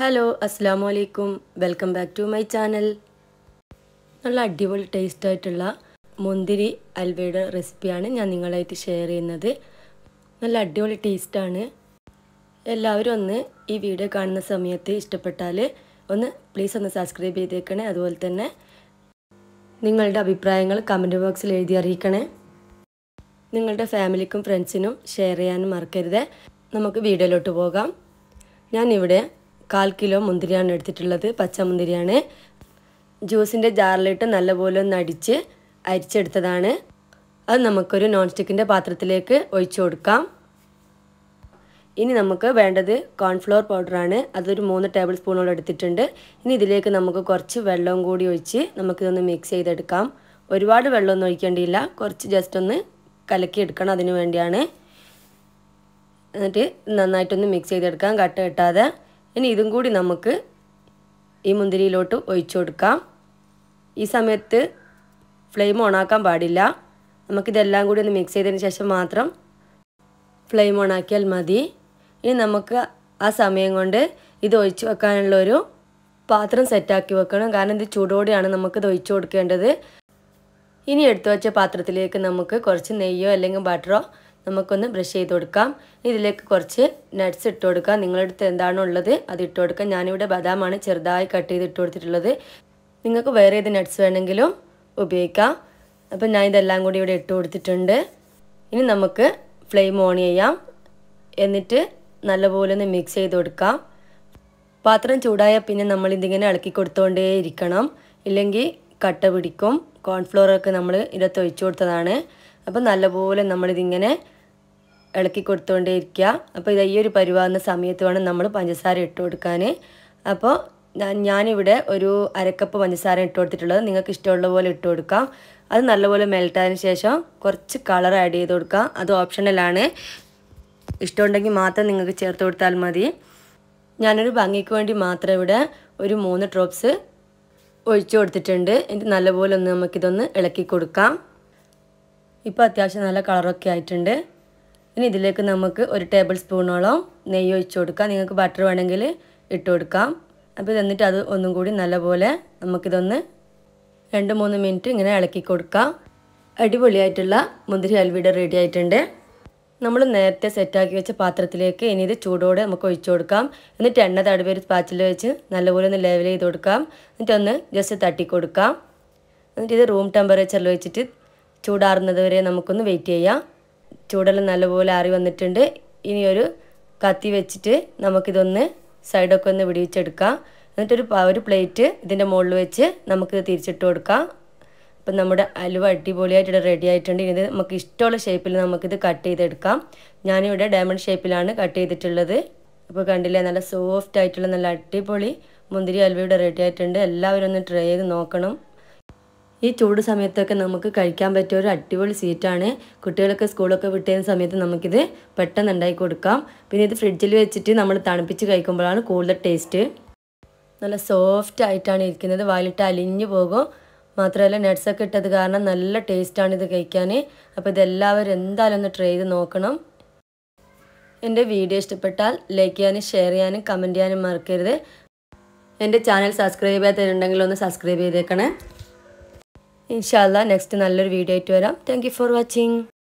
hello അസ്സാം വലൈക്കും welcome back to my channel നല്ല അടിപൊളി ടേസ്റ്റ് ആയിട്ടുള്ള മുന്തിരി അൽവയുടെ റെസിപ്പിയാണ് ഞാൻ നിങ്ങളായിട്ട് ഷെയർ ചെയ്യുന്നത് നല്ല അടിപൊളി ടേസ്റ്റാണ് എല്ലാവരും ഒന്ന് ഈ വീഡിയോ കാണുന്ന സമയത്ത് ഇഷ്ടപ്പെട്ടാൽ ഒന്ന് പ്ലീസ് ഒന്ന് സബ്സ്ക്രൈബ് ചെയ്തേക്കണേ അതുപോലെ തന്നെ നിങ്ങളുടെ അഭിപ്രായങ്ങൾ കമൻറ്റ് ബോക്സിൽ എഴുതി അറിയിക്കണേ നിങ്ങളുടെ ഫാമിലിക്കും ഫ്രണ്ട്സിനും ഷെയർ ചെയ്യാനും മറക്കരുത് നമുക്ക് വീഡിയോയിലോട്ട് പോകാം ഞാനിവിടെ കാൽ കിലോ മുന്തിരിയാണ് എടുത്തിട്ടുള്ളത് പച്ചമുന്തിരിയാണ് ജ്യൂസിൻ്റെ ജാറിലിട്ട് നല്ലപോലെ ഒന്ന് അടിച്ച് അരിച്ചെടുത്തതാണ് അത് നമുക്കൊരു നോൺ സ്റ്റിക്കിൻ്റെ പാത്രത്തിലേക്ക് ഒഴിച്ചു കൊടുക്കാം ഇനി നമുക്ക് വേണ്ടത് കോൺഫ്ലോർ പൗഡറാണ് അതൊരു മൂന്ന് ടേബിൾ സ്പൂണോളം എടുത്തിട്ടുണ്ട് ഇനി ഇതിലേക്ക് നമുക്ക് കുറച്ച് വെള്ളവും കൂടി ഒഴിച്ച് നമുക്കിതൊന്ന് മിക്സ് ചെയ്തെടുക്കാം ഒരുപാട് വെള്ളമൊന്നും ഒഴിക്കേണ്ടിയില്ല കുറച്ച് ജസ്റ്റ് ഒന്ന് കലക്കി എടുക്കണം അതിന് വേണ്ടിയാണ് എന്നിട്ട് നന്നായിട്ടൊന്ന് മിക്സ് ചെയ്തെടുക്കാം കട്ട കിട്ടാതെ ഇനി ഇതും കൂടി നമുക്ക് ഈ മുന്തിരിയിലോട്ട് ഒഴിച്ചു കൊടുക്കാം ഈ സമയത്ത് ഫ്ലെയിം ഓണാക്കാൻ പാടില്ല നമുക്കിതെല്ലാം കൂടി ഒന്ന് മിക്സ് ചെയ്തതിന് ശേഷം മാത്രം ഫ്ലെയിം ഓണാക്കിയാൽ മതി ഇനി നമുക്ക് ആ സമയം കൊണ്ട് ഇത് ഒഴിച്ചു വെക്കാനുള്ള ഒരു പാത്രം സെറ്റാക്കി വെക്കണം കാരണം ഇത് ചൂടോടെയാണ് നമുക്കിത് ഒഴിച്ചു കൊടുക്കേണ്ടത് ഇനി എടുത്തു വെച്ച പാത്രത്തിലേക്ക് നമുക്ക് കുറച്ച് നെയ്യോ അല്ലെങ്കിൽ ബട്ടറോ നമുക്കൊന്ന് ബ്രഷ് ചെയ്ത് കൊടുക്കാം ഇതിലേക്ക് കുറച്ച് നട്ട്സ് ഇട്ട് കൊടുക്കാം നിങ്ങളുടെ അടുത്ത് എന്താണോ ഉള്ളത് അത് ഇട്ട് കൊടുക്കാം ഞാനിവിടെ ബദാമാണ് ചെറുതായി കട്ട് ചെയ്ത് ഇട്ട് കൊടുത്തിട്ടുള്ളത് നിങ്ങൾക്ക് വേറെ ഏത് നട്ട്സ് വേണമെങ്കിലും ഉപയോഗിക്കാം അപ്പം ഞാൻ ഇതെല്ലാം കൂടി ഇവിടെ ഇട്ട് കൊടുത്തിട്ടുണ്ട് ഇനി നമുക്ക് ഫ്ലെയിം ഓൺ ചെയ്യാം എന്നിട്ട് നല്ലപോലെ ഒന്ന് മിക്സ് ചെയ്ത് കൊടുക്കാം പാത്രം ചൂടായാൽ പിന്നെ നമ്മൾ ഇതിങ്ങനെ ഇളക്കി കൊടുത്തുകൊണ്ടേ ഇരിക്കണം ഇല്ലെങ്കിൽ കട്ട പിടിക്കും കോൺഫ്ലോറൊക്കെ നമ്മൾ ഇതിലത്ത് ഒഴിച്ചു കൊടുത്തതാണ് അപ്പം നല്ലപോലെ നമ്മളിതിങ്ങനെ ഇളക്കി കൊടുത്തുകൊണ്ടേ ഇരിക്കുക അപ്പോൾ ഇത് ഈ ഒരു പരിവാകുന്ന സമയത്ത് വേണം നമ്മൾ പഞ്ചസാര ഇട്ട് കൊടുക്കാൻ അപ്പോൾ ഞാനിവിടെ ഒരു അരക്കപ്പ് പഞ്ചസാര ഇട്ട് കൊടുത്തിട്ടുള്ളത് നിങ്ങൾക്ക് ഇഷ്ടമുള്ള പോലെ ഇട്ട് കൊടുക്കാം അത് നല്ലപോലെ മെൽട്ടായതിനു ശേഷം കുറച്ച് കളർ ആഡ് ചെയ്ത് കൊടുക്കാം അത് ഓപ്ഷണലാണ് ഇഷ്ടമുണ്ടെങ്കിൽ മാത്രം നിങ്ങൾക്ക് ചേർത്ത് കൊടുത്താൽ മതി ഞാനൊരു ഭംഗിക്ക് വേണ്ടി മാത്രം ഇവിടെ ഒരു മൂന്ന് ഡ്രോപ്സ് ഒഴിച്ചു കൊടുത്തിട്ടുണ്ട് എന്നിട്ട് നല്ലപോലെ ഒന്ന് നമുക്കിതൊന്ന് ഇളക്കി കൊടുക്കാം ഇപ്പോൾ അത്യാവശ്യം നല്ല കളറൊക്കെ ആയിട്ടുണ്ട് ഇനി ഇതിലേക്ക് നമുക്ക് ഒരു ടേബിൾ സ്പൂണോളം നെയ്യ് ഒഴിച്ചു കൊടുക്കാം നിങ്ങൾക്ക് ബട്ടർ വേണമെങ്കിൽ ഇട്ട് കൊടുക്കാം അപ്പോൾ ഇതെന്നിട്ട് അത് ഒന്നും കൂടി നല്ലപോലെ നമുക്കിതൊന്ന് രണ്ട് മൂന്ന് മിനിറ്റ് ഇങ്ങനെ ഇളക്കി കൊടുക്കാം അടിപൊളിയായിട്ടുള്ള മുന്തിരി അൽവിട റെഡി ആയിട്ടുണ്ട് നമ്മൾ നേരത്തെ സെറ്റാക്കി വെച്ച പാത്രത്തിലേക്ക് ഇനി ഇത് ചൂടോടെ നമുക്ക് ഒഴിച്ചു കൊടുക്കാം എന്നിട്ട് എണ്ണ തടവി ഒരു പാച്ചിൽ വെച്ച് നല്ലപോലെ ഒന്ന് ലെവൽ ചെയ്ത് കൊടുക്കാം എന്നിട്ട് ഒന്ന് ജസ്റ്റ് തട്ടി കൊടുക്കാം എന്നിട്ട് ഇത് റൂം ടെമ്പറേച്ചറിൽ വെച്ചിട്ട് ചൂടാറുന്നത് വരെ നമുക്കൊന്ന് വെയിറ്റ് ചെയ്യാം ചൂടെല്ലാം നല്ലപോലെ ആറി വന്നിട്ടുണ്ട് ഇനിയൊരു കത്തി വെച്ചിട്ട് നമുക്കിതൊന്ന് സൈഡൊക്കെ ഒന്ന് പിടിവിച്ചെടുക്കാം എന്നിട്ടൊരു ഒരു പ്ലേറ്റ് ഇതിൻ്റെ മുകളിൽ വെച്ച് നമുക്ക് തിരിച്ചിട്ട് കൊടുക്കാം അപ്പം നമ്മുടെ അലുവ അടിപൊളിയായിട്ട് റെഡി ആയിട്ടുണ്ട് ഇനി നമുക്ക് ഇഷ്ടമുള്ള ഷേപ്പിൽ നമുക്കിത് കട്ട് ചെയ്തെടുക്കാം ഞാനിവിടെ ഡയമണ്ട് ഷേപ്പിലാണ് കട്ട് ചെയ്തിട്ടുള്ളത് അപ്പോൾ കണ്ടില്ലേ നല്ല സോഫ്റ്റ് ആയിട്ടുള്ള നല്ല അടിപൊളി മുന്തിരി അലുവയുടെ റെഡി ആയിട്ടുണ്ട് എല്ലാവരും ഒന്ന് ട്രൈ ചെയ്ത് നോക്കണം ഈ ചൂട് സമയത്തൊക്കെ നമുക്ക് കഴിക്കാൻ പറ്റിയ ഒരു അടിപൊളി സീറ്റാണ് കുട്ടികളൊക്കെ സ്കൂളൊക്കെ വിട്ടുന്ന സമയത്ത് നമുക്കിത് പെട്ടെന്ന് ഉണ്ടാക്കി കൊടുക്കാം പിന്നെ ഇത് ഫ്രിഡ്ജിൽ വെച്ചിട്ട് നമ്മൾ തണുപ്പിച്ച് കഴിക്കുമ്പോഴാണ് കൂടുതൽ ടേസ്റ്റ് നല്ല സോഫ്റ്റ് ആയിട്ടാണ് ഇരിക്കുന്നത് വായിലിട്ട് അലിഞ്ഞു പോകും മാത്രമല്ല നട്ട്സൊക്കെ ഇട്ടത് കാരണം നല്ല ടേസ്റ്റാണ് ഇത് കഴിക്കാൻ അപ്പോൾ ഇതെല്ലാവരും എന്തായാലും ഒന്ന് ട്രൈ ചെയ്ത് നോക്കണം എൻ്റെ വീഡിയോ ഇഷ്ടപ്പെട്ടാൽ ലൈക്ക് ചെയ്യാനും ഷെയർ ചെയ്യാനും കമൻറ്റ് ചെയ്യാനും മറക്കരുത് എൻ്റെ ചാനൽ സബ്സ്ക്രൈബ് ചെയ്യാത്തവരുണ്ടെങ്കിൽ ഒന്ന് സബ്സ്ക്രൈബ് ചെയ്തേക്കണേ ഇൻഷാല്ല നെക്സ്റ്റ് നല്ലൊരു വീഡിയോ ആയിട്ട് വരാം താങ്ക് ഫോർ വാച്ചിങ്